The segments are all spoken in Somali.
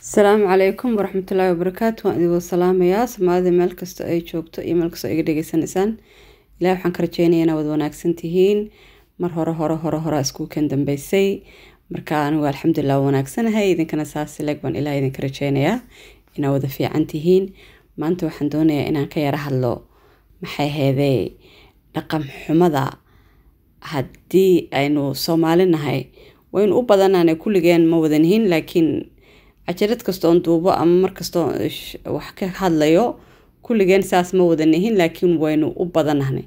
asalaamu calaykum waraxmatullaahi wabarakaatu waan idin salaamayaa soomaalida meel kasta ay joogto iyo meel kastoo iga dhegeysanaysaan ilaah waxaan ka inaa wada wanaagsan tihiin mar hore hore hore horaa iskuukan dambeysay marka anigu alxamdulilah wanaagsanahay idinkana saasileg baan ilaah idinka rajeynayaa inaad wada fiican tihiin maanta waxaan doonayaa inaan ka yaro hadlo maxay heydee dhaqan xumada haddii aynu nahay waynu u badanaana kulligeen ma wadanihiin laakiin cajarad kastoon duubo ama markastoo wax ka hadlayo kulligeen saas ma wadanihin laakiin waynu u badanahnay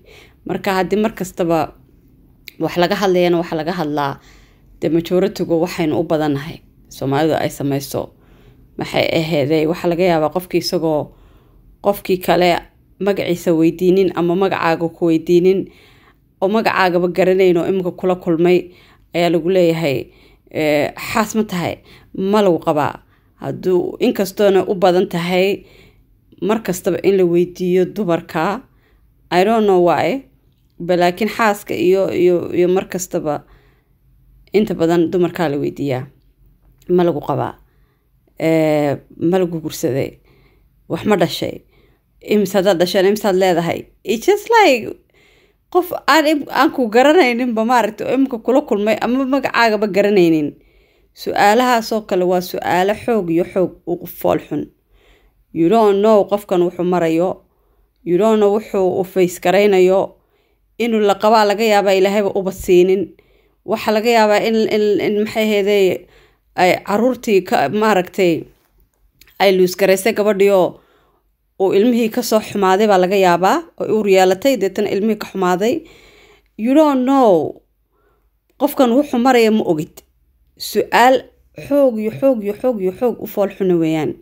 marka haddii markastaba wax laga hadlayana waxa laga hadlaa dee majoritigu waxaynu u badanahay soomaalidu ay sameyso maxay aheedey waxaa laga yaabaa qofkii isagoo qofkii kale magaciisa weydiinin ama magacaaga ku weydiinin oo magacaagaba garanayn oo iminka kula kulmay ayaa lagu leeyahay xaas ma tahay ma lagu qabaa haduu inkastoona u badan tahay markastaba in la weydiiyo dumarka i don't know why balaakiin xaaska iyo iyo iyo mar inta badan dumarkaa la weydiiyaa ma lagu qabaa eh, ma lagu gursaday wax ma dhashay ims dhasheen imsaad leedahay ijust like qof aan aan ku garanayninba maaragta imika kula kulmay ama magacaagaba garanaynin su-aalahaasoo kale waa su-aalo xoog iyo xoog u foolxun yudono qofkan wuxuu marayo yudono wuxuu u faysgaraynayo inuu laqabaa laga yaabaa ilaahayba uba siinin waxaa laga yaabaa in maxayhede ay caruurtii maaragtay ay luusgaraysay gabadhii uu ilmihii kasoo xumaaday baa laga yaabaa oo uur yeelatay deetana ilmihii ka xumaaday yudono qofkan wuxuu maraya ma ogid su-aal xoog iyo xoog iyo xoog iyo xoog u foolxuna weeyaan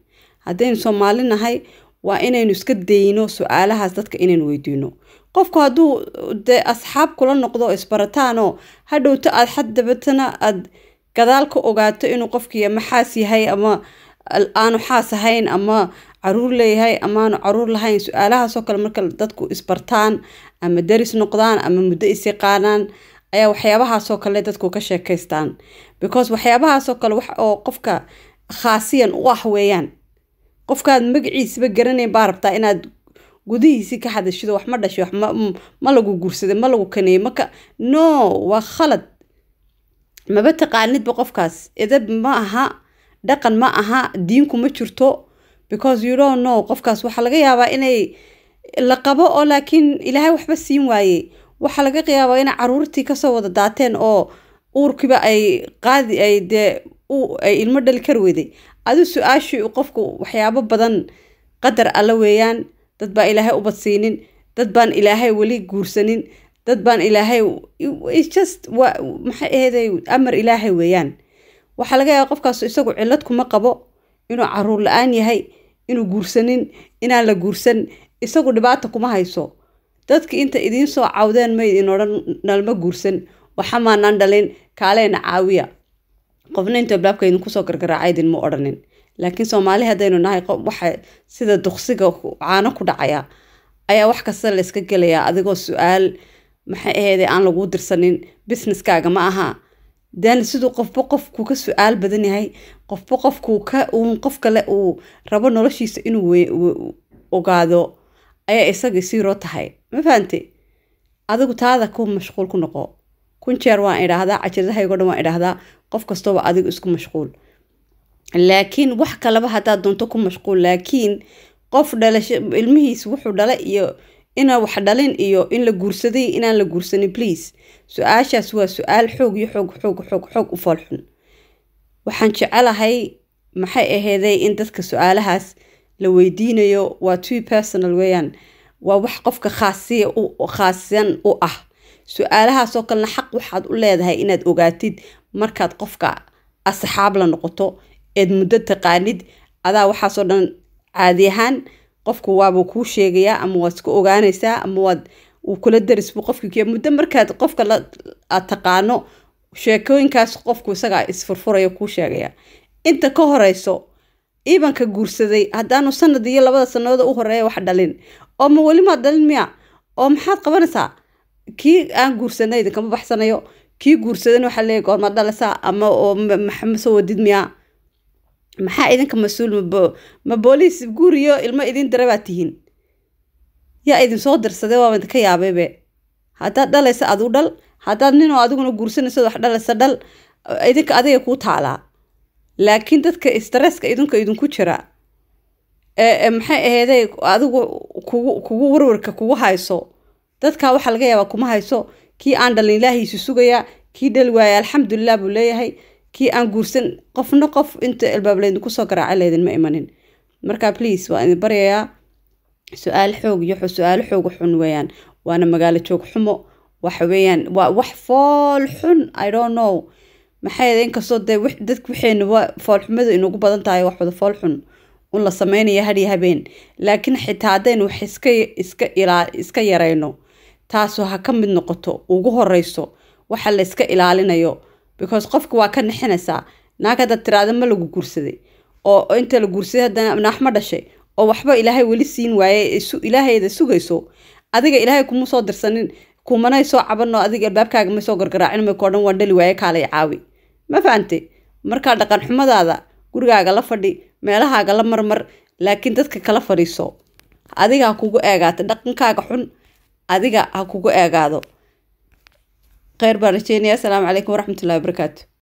haddaynu soomaali nahay waa inaynu iska dayno su-aalahaas dadka inaynu weydiino qofku hadduu dee asxaab kula noqdo isbarataanoo hadhowto aad xaddabatana aad gadaal ka ogaato inuu qofkii ama xaas yahay ama aanu xaas ahayn ama caruur leeyahay amaanu caruur lahayn su-aalahaasoo kale marka dadku isbartaan ama deris noqdaan ama muddo is yaqaanaan ayaa waxyaabahaasoo kale dadku ka sheekaystaan because waxyaabahaasoo kale wax oo qofka khaasiyan u ah weeyaan qofkaad magaciisaba garanayn baa rabtaa inaad gudihiisii ka hadashido waxma ma dhashay wax mm, ma lagu guursaday ma lagu kaneeyey maka no waa khalad maba taqaanidba qofkaas edab ma aha dhaqan ma aha diinku ma jirto because you don't know qofkaas waxaa laga yaabaa inay la qabo oo laakiin ilaahay waxba siin waayey waxaa laga qiyaabaa inay caruurtii kasoo wada daateen oo uurkiiba ay qaadi ay dee ay ilmo dhali kar weyday adi su-aashii qofku waxyaabo badan qadar alla ah weeyaan dad baan ilaahay ubadsiinin dad baan ilaahay weli guursanin dad baan ilaahay just maxay aheeday amar ilaahay weeyaan waxaa laga yaaba qofkaas isagu cillad kuma qabo inuu caruur la-aan yahay inuu guursanin inaan la guursan isagu dhibaata kuma hayso dadki inta idiin soo cawdeen ma idin odhan nalma guursan waxamaanaan dhalin kaaleena caawiya qofna inta blaabka idinkusoo gargaraaca idinma odhanin laakiin soomaali haddaynu nahay waxa sida duqsiga caano ku dhacaya ayaa wax kasta layska gelayaa adigoo su-aal maxay aheydee aan laguu dirsanin businesskaaga ma aha dan siduu qofba qofku ka su-aal badan yahay qofba qofkuu qof kale uu rabo noloshiisa inuu ogaado ayaa isaga siiroo tahay ma fahamtay adigu taada ku mashquul ku noqo kun jeer waan idhaahdaa cajiradahaygo dhan waan idhaahdaa qof kastaba adigu isku mashquul laakiin wax kaleba haddaad doonto ku mashquul laakiin qof dhalasho ilmihiis wuxuu dhalay iyo inaa wax dhalin iyo in la guursaday inaan la guursanin please su-aashaas waa su-aal xoog iyo xoog xoog xoog xoog u foolxun waxaan jecelahay maxay aheeday in dadka su-aalahaas la weydiinayo waa twi personal weyaan waa wax qofka khaasiya khaasiyan u ah su-aalahaasoo kalena xaq waxaad u leedahay inaad ogaatid markaad qofka asxaab la noqoto eed muddo taqaanid adaa waxaasoo dhan caadi ahaan qofku waabuu kuu sheegayaa ama waad ka ogaanaysaa ama waad uu kula darisbu qofkii muddo markaad qofka aad taqaano sheekooyinkaas qofku isagaa isfurfuraya kuu sheegaya inta ka horeyso iibanka guursaday haddaanu sanad iyo labada sanadooda u horeeya wax dhalin oo ma weli maad dhalin miya oo maxaad qabanaysaa kii aan guursanay idinkama baxsanayo kii guursadan waxaa leeya goorma dhalasaa ama oo masoo wadid miya maxaa idinka mas-uul ma booliis guuriyo ilmo idin dara baad tihiin yaa idinsoo dirsaday waaba idinka yaabaybe haddaad dhalaysa aduu dhal haddaad ninoo adiguna guursanaysood wax dhalaysa dhal idinka adiga kuu taalaa laakiin dadka stresska idinka idinku jira maxay aheedey adigu kugu kugu warwarka kugu hayso dadkaa waxaa laga yaabaa kuma hayso kii aan dhalin ilaahiisu sugayaa kii dhali waaya alxamdulilah buu leeyahay kii aan guursan qofna qof inta albaab soo garaaca laydinma imanin marka please waa idin baryayaa su-aal xoog iyo su-aalo xooga xun weeyaan waana magaalo joog xumo waxa weeyaan waa wax fool xun i don't know maxaa inkastoo dee dadka waxaynaba foolxumadu inugu badan tahay wax foolxun un la sameynaya hadhiyo habeen laakiin xitaa haddaynu wax iska iska ilaa iska yarayno taasu ha ka mid noqoto ugu horeyso waxa la iska ilaalinayo because qofka waa ka nixinaysaa naag haddaad tiraada ma lagu guursaday oo inta la guursaday haddana naax ma dhashay oo waxba ilaahay weli siin waaye su ilaahayda sugayso adiga ilaahay kuma soo dirsanin kumanay soo cabanoo adiga albaabkaaga ma soo gargaraacin mayko dhan waan dhali waaye kaalay caawi ma fahamtay markaa dhaqan xumadaada gurigaaga la fadhi meelahaaga la marmar laakiin dadka kala fadhiiso adiga ha kugu eegaata dhaqankaaga xun adiga ha kugu eegaado kheyr baan rajeynayaa asalaamu calaykum waraxmatullahi wabarakaatu